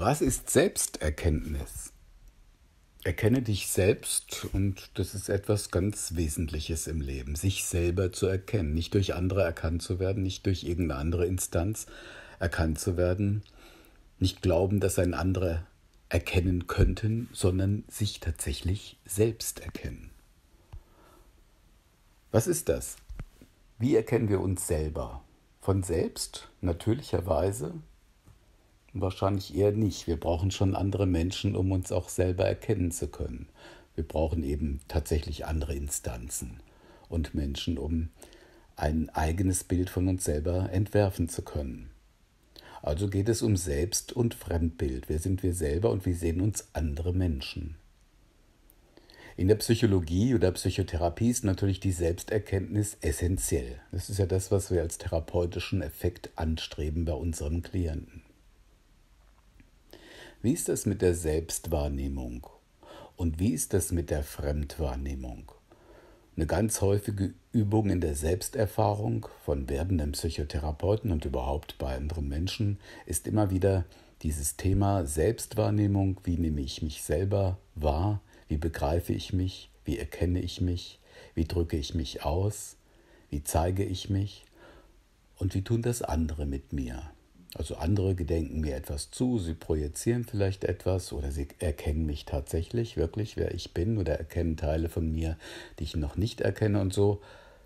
Was ist Selbsterkenntnis? Erkenne dich selbst und das ist etwas ganz Wesentliches im Leben, sich selber zu erkennen, nicht durch andere erkannt zu werden, nicht durch irgendeine andere Instanz erkannt zu werden, nicht glauben, dass ein anderer erkennen könnten, sondern sich tatsächlich selbst erkennen. Was ist das? Wie erkennen wir uns selber? Von selbst, natürlicherweise, Wahrscheinlich eher nicht. Wir brauchen schon andere Menschen, um uns auch selber erkennen zu können. Wir brauchen eben tatsächlich andere Instanzen und Menschen, um ein eigenes Bild von uns selber entwerfen zu können. Also geht es um Selbst- und Fremdbild. Wer sind wir selber und wie sehen uns andere Menschen? In der Psychologie oder Psychotherapie ist natürlich die Selbsterkenntnis essentiell. Das ist ja das, was wir als therapeutischen Effekt anstreben bei unserem Klienten. Wie ist das mit der Selbstwahrnehmung? Und wie ist das mit der Fremdwahrnehmung? Eine ganz häufige Übung in der Selbsterfahrung von werdenden Psychotherapeuten und überhaupt bei anderen Menschen ist immer wieder dieses Thema Selbstwahrnehmung, wie nehme ich mich selber wahr, wie begreife ich mich, wie erkenne ich mich, wie drücke ich mich aus, wie zeige ich mich und wie tun das andere mit mir. Also andere gedenken mir etwas zu, sie projizieren vielleicht etwas oder sie erkennen mich tatsächlich wirklich, wer ich bin oder erkennen Teile von mir, die ich noch nicht erkenne und so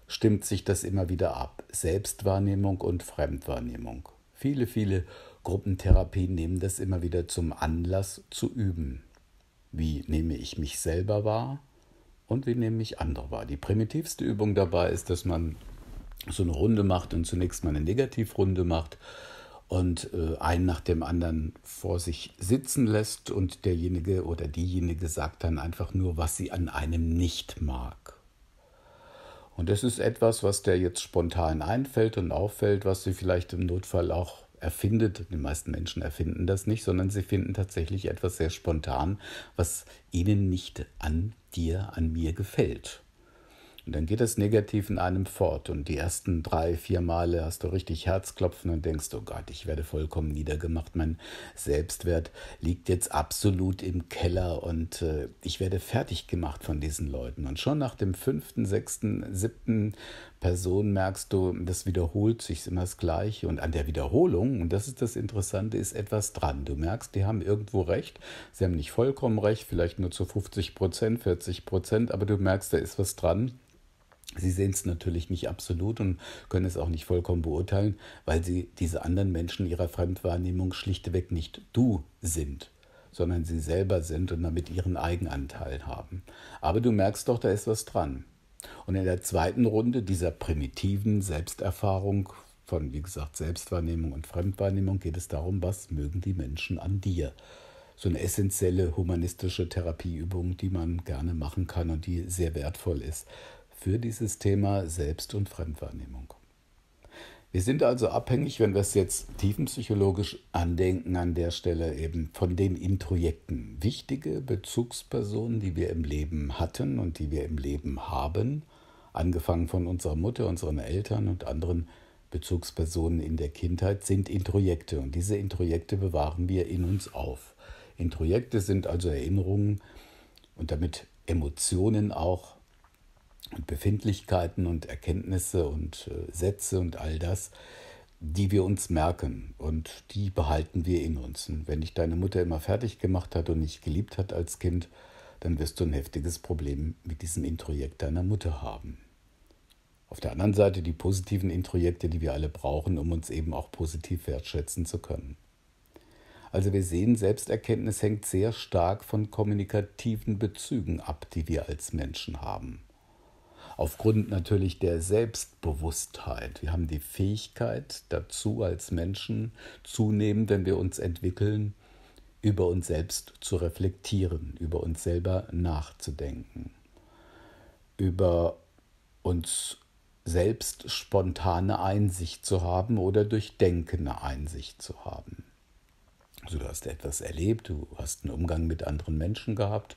stimmt sich das immer wieder ab. Selbstwahrnehmung und Fremdwahrnehmung. Viele, viele Gruppentherapien nehmen das immer wieder zum Anlass zu üben. Wie nehme ich mich selber wahr und wie nehme ich andere wahr? Die primitivste Übung dabei ist, dass man so eine Runde macht und zunächst mal eine Negativrunde macht und äh, einen nach dem anderen vor sich sitzen lässt und derjenige oder diejenige sagt dann einfach nur, was sie an einem nicht mag. Und das ist etwas, was der jetzt spontan einfällt und auffällt, was sie vielleicht im Notfall auch erfindet. Die meisten Menschen erfinden das nicht, sondern sie finden tatsächlich etwas sehr spontan, was ihnen nicht an dir, an mir gefällt. Und dann geht das negativ in einem fort. Und die ersten drei, vier Male hast du richtig Herzklopfen und denkst, oh Gott, ich werde vollkommen niedergemacht. Mein Selbstwert liegt jetzt absolut im Keller und äh, ich werde fertig gemacht von diesen Leuten. Und schon nach dem fünften, sechsten, siebten Person merkst du, das wiederholt sich immer das Gleiche. Und an der Wiederholung, und das ist das Interessante, ist etwas dran. Du merkst, die haben irgendwo recht. Sie haben nicht vollkommen recht, vielleicht nur zu 50 Prozent, 40 Prozent, aber du merkst, da ist was dran. Sie sehen es natürlich nicht absolut und können es auch nicht vollkommen beurteilen, weil sie diese anderen Menschen ihrer Fremdwahrnehmung schlichtweg nicht du sind, sondern sie selber sind und damit ihren Eigenanteil haben. Aber du merkst doch, da ist was dran. Und in der zweiten Runde dieser primitiven Selbsterfahrung von, wie gesagt, Selbstwahrnehmung und Fremdwahrnehmung geht es darum, was mögen die Menschen an dir. So eine essentielle humanistische Therapieübung, die man gerne machen kann und die sehr wertvoll ist für dieses Thema Selbst- und Fremdwahrnehmung. Wir sind also abhängig, wenn wir es jetzt tiefenpsychologisch andenken, an der Stelle eben von den Introjekten. Wichtige Bezugspersonen, die wir im Leben hatten und die wir im Leben haben, angefangen von unserer Mutter, unseren Eltern und anderen Bezugspersonen in der Kindheit, sind Introjekte. Und diese Introjekte bewahren wir in uns auf. Introjekte sind also Erinnerungen und damit Emotionen auch und Befindlichkeiten und Erkenntnisse und äh, Sätze und all das, die wir uns merken und die behalten wir in uns. Und wenn dich deine Mutter immer fertig gemacht hat und nicht geliebt hat als Kind, dann wirst du ein heftiges Problem mit diesem Introjekt deiner Mutter haben. Auf der anderen Seite die positiven Introjekte, die wir alle brauchen, um uns eben auch positiv wertschätzen zu können. Also wir sehen, Selbsterkenntnis hängt sehr stark von kommunikativen Bezügen ab, die wir als Menschen haben. Aufgrund natürlich der Selbstbewusstheit. Wir haben die Fähigkeit dazu als Menschen zunehmend, wenn wir uns entwickeln, über uns selbst zu reflektieren, über uns selber nachzudenken, über uns selbst spontane Einsicht zu haben oder durch Denken Einsicht zu haben. Also du hast etwas erlebt, du hast einen Umgang mit anderen Menschen gehabt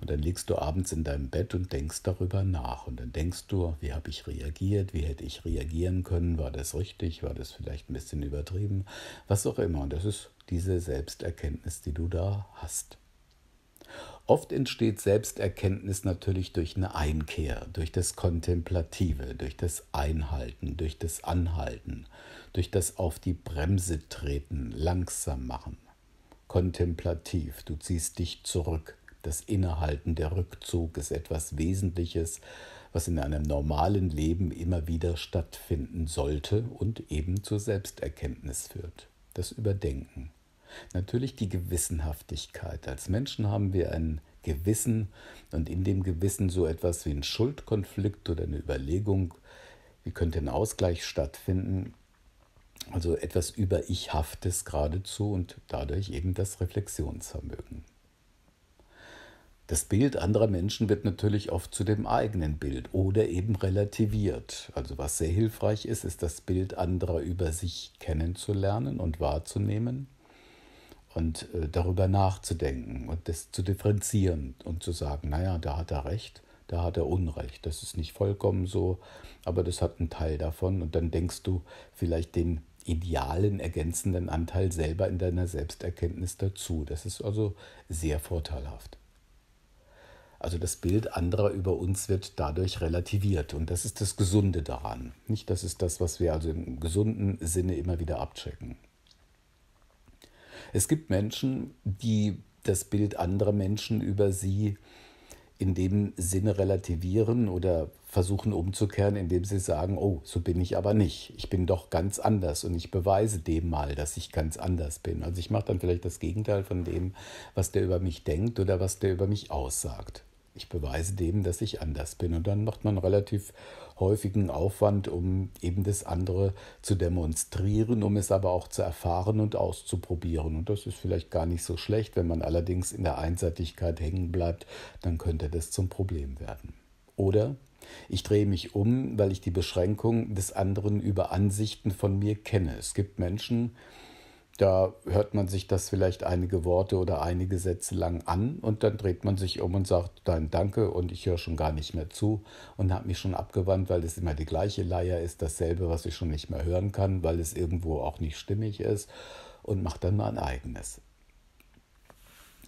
und dann liegst du abends in deinem Bett und denkst darüber nach. Und dann denkst du, wie habe ich reagiert, wie hätte ich reagieren können, war das richtig, war das vielleicht ein bisschen übertrieben, was auch immer. Und das ist diese Selbsterkenntnis, die du da hast. Oft entsteht Selbsterkenntnis natürlich durch eine Einkehr, durch das Kontemplative, durch das Einhalten, durch das Anhalten, durch das Auf die Bremse treten, langsam machen kontemplativ, du ziehst dich zurück. Das Innehalten, der Rückzug ist etwas Wesentliches, was in einem normalen Leben immer wieder stattfinden sollte und eben zur Selbsterkenntnis führt. Das Überdenken. Natürlich die Gewissenhaftigkeit. Als Menschen haben wir ein Gewissen und in dem Gewissen so etwas wie ein Schuldkonflikt oder eine Überlegung, wie könnte ein Ausgleich stattfinden, also etwas über Ichhaftes geradezu und dadurch eben das Reflexionsvermögen. Das Bild anderer Menschen wird natürlich oft zu dem eigenen Bild oder eben relativiert. Also was sehr hilfreich ist, ist das Bild anderer über sich kennenzulernen und wahrzunehmen und äh, darüber nachzudenken und das zu differenzieren und zu sagen, naja, da hat er recht, da hat er Unrecht, das ist nicht vollkommen so, aber das hat einen Teil davon und dann denkst du vielleicht den idealen ergänzenden Anteil selber in deiner Selbsterkenntnis dazu. Das ist also sehr vorteilhaft. Also das Bild anderer über uns wird dadurch relativiert und das ist das Gesunde daran. Nicht, das ist das, was wir also im gesunden Sinne immer wieder abchecken. Es gibt Menschen, die das Bild anderer Menschen über sie in dem Sinne relativieren oder versuchen umzukehren, indem sie sagen, oh, so bin ich aber nicht. Ich bin doch ganz anders und ich beweise dem mal, dass ich ganz anders bin. Also ich mache dann vielleicht das Gegenteil von dem, was der über mich denkt oder was der über mich aussagt ich beweise dem, dass ich anders bin. Und dann macht man relativ häufigen Aufwand, um eben das andere zu demonstrieren, um es aber auch zu erfahren und auszuprobieren. Und das ist vielleicht gar nicht so schlecht. Wenn man allerdings in der Einseitigkeit hängen bleibt, dann könnte das zum Problem werden. Oder ich drehe mich um, weil ich die Beschränkung des anderen über Ansichten von mir kenne. Es gibt Menschen, da hört man sich das vielleicht einige Worte oder einige Sätze lang an und dann dreht man sich um und sagt dann Danke und ich höre schon gar nicht mehr zu und habe mich schon abgewandt, weil es immer die gleiche Leier ist, dasselbe, was ich schon nicht mehr hören kann, weil es irgendwo auch nicht stimmig ist und macht dann mein eigenes.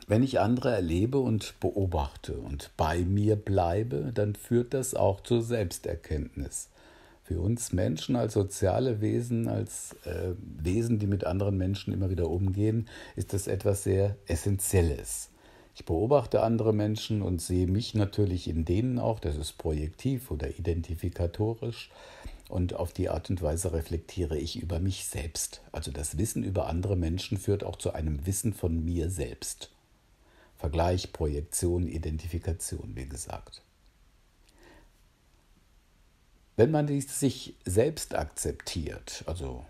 Wenn ich andere erlebe und beobachte und bei mir bleibe, dann führt das auch zur Selbsterkenntnis für uns Menschen als soziale Wesen, als äh, Wesen, die mit anderen Menschen immer wieder umgehen, ist das etwas sehr Essentielles. Ich beobachte andere Menschen und sehe mich natürlich in denen auch, das ist projektiv oder identifikatorisch, und auf die Art und Weise reflektiere ich über mich selbst. Also das Wissen über andere Menschen führt auch zu einem Wissen von mir selbst. Vergleich, Projektion, Identifikation, wie gesagt. Wenn man sich selbst akzeptiert, also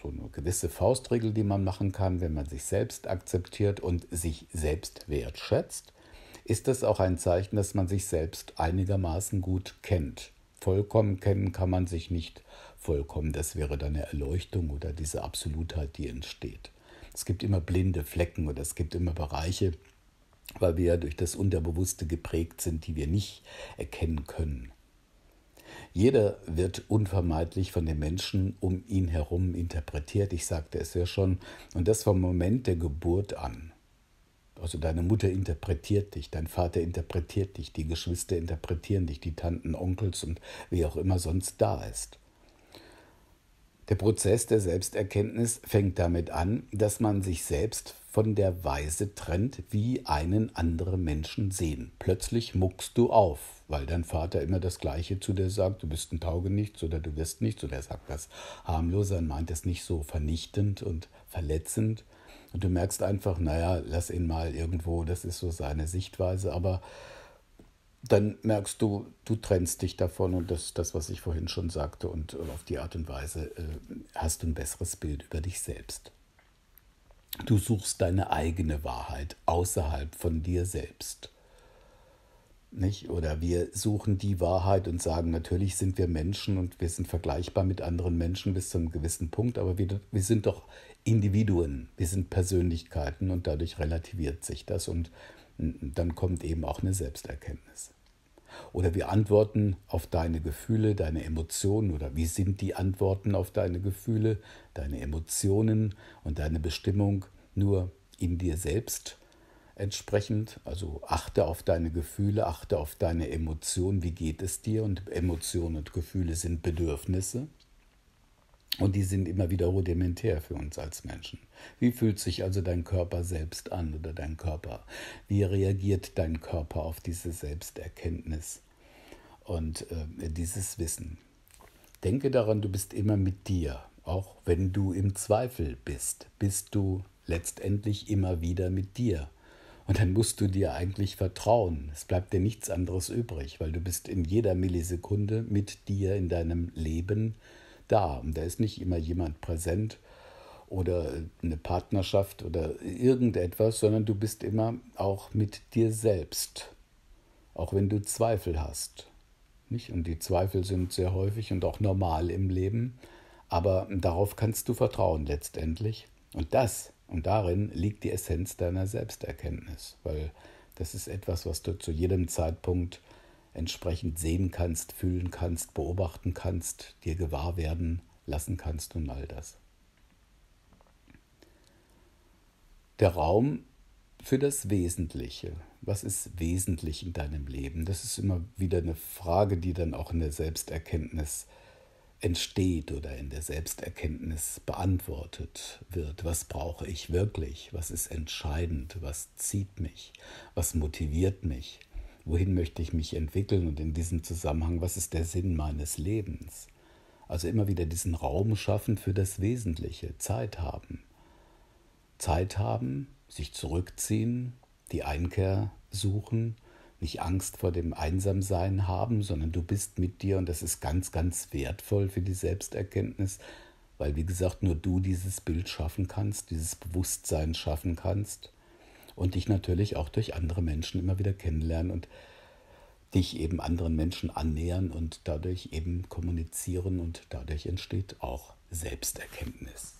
so eine gewisse Faustregel, die man machen kann, wenn man sich selbst akzeptiert und sich selbst wertschätzt, ist das auch ein Zeichen, dass man sich selbst einigermaßen gut kennt. Vollkommen kennen kann man sich nicht vollkommen, das wäre dann eine Erleuchtung oder diese Absolutheit, die entsteht. Es gibt immer blinde Flecken oder es gibt immer Bereiche, weil wir ja durch das Unterbewusste geprägt sind, die wir nicht erkennen können. Jeder wird unvermeidlich von den Menschen um ihn herum interpretiert. Ich sagte es ja schon. Und das vom Moment der Geburt an. Also deine Mutter interpretiert dich, dein Vater interpretiert dich, die Geschwister interpretieren dich, die Tanten, Onkels und wie auch immer sonst da ist. Der Prozess der Selbsterkenntnis fängt damit an, dass man sich selbst von der Weise trennt, wie einen andere Menschen sehen. Plötzlich muckst du auf, weil dein Vater immer das Gleiche zu dir sagt, du bist ein Taugenichts oder du wirst nichts oder er sagt das harmloser und meint es nicht so vernichtend und verletzend. Und du merkst einfach, naja, lass ihn mal irgendwo, das ist so seine Sichtweise, aber dann merkst du, du trennst dich davon und das das, was ich vorhin schon sagte. Und äh, auf die Art und Weise äh, hast du ein besseres Bild über dich selbst. Du suchst deine eigene Wahrheit außerhalb von dir selbst. Nicht? Oder wir suchen die Wahrheit und sagen, natürlich sind wir Menschen und wir sind vergleichbar mit anderen Menschen bis zu einem gewissen Punkt, aber wir, wir sind doch Individuen, wir sind Persönlichkeiten und dadurch relativiert sich das. Und dann kommt eben auch eine Selbsterkenntnis. Oder wir antworten auf deine Gefühle, deine Emotionen oder wie sind die Antworten auf deine Gefühle, deine Emotionen und deine Bestimmung nur in dir selbst entsprechend. Also achte auf deine Gefühle, achte auf deine Emotionen, wie geht es dir und Emotionen und Gefühle sind Bedürfnisse. Und die sind immer wieder rudimentär für uns als Menschen. Wie fühlt sich also dein Körper selbst an oder dein Körper? Wie reagiert dein Körper auf diese Selbsterkenntnis und äh, dieses Wissen? Denke daran, du bist immer mit dir, auch wenn du im Zweifel bist, bist du letztendlich immer wieder mit dir. Und dann musst du dir eigentlich vertrauen. Es bleibt dir nichts anderes übrig, weil du bist in jeder Millisekunde mit dir in deinem Leben da. Und da ist nicht immer jemand präsent oder äh, eine Partnerschaft oder irgendetwas, sondern du bist immer auch mit dir selbst, auch wenn du Zweifel hast. Nicht? Und die Zweifel sind sehr häufig und auch normal im Leben, aber darauf kannst du vertrauen letztendlich. Und das und darin liegt die Essenz deiner Selbsterkenntnis, weil das ist etwas, was du zu jedem Zeitpunkt entsprechend sehen kannst, fühlen kannst, beobachten kannst, dir gewahr werden lassen kannst und all das. Der Raum für das Wesentliche. Was ist wesentlich in deinem Leben? Das ist immer wieder eine Frage, die dann auch in der Selbsterkenntnis entsteht oder in der Selbsterkenntnis beantwortet wird. Was brauche ich wirklich? Was ist entscheidend? Was zieht mich? Was motiviert mich? wohin möchte ich mich entwickeln und in diesem Zusammenhang, was ist der Sinn meines Lebens? Also immer wieder diesen Raum schaffen für das Wesentliche, Zeit haben. Zeit haben, sich zurückziehen, die Einkehr suchen, nicht Angst vor dem Einsamsein haben, sondern du bist mit dir und das ist ganz, ganz wertvoll für die Selbsterkenntnis, weil wie gesagt nur du dieses Bild schaffen kannst, dieses Bewusstsein schaffen kannst und dich natürlich auch durch andere Menschen immer wieder kennenlernen und dich eben anderen Menschen annähern und dadurch eben kommunizieren und dadurch entsteht auch Selbsterkenntnis.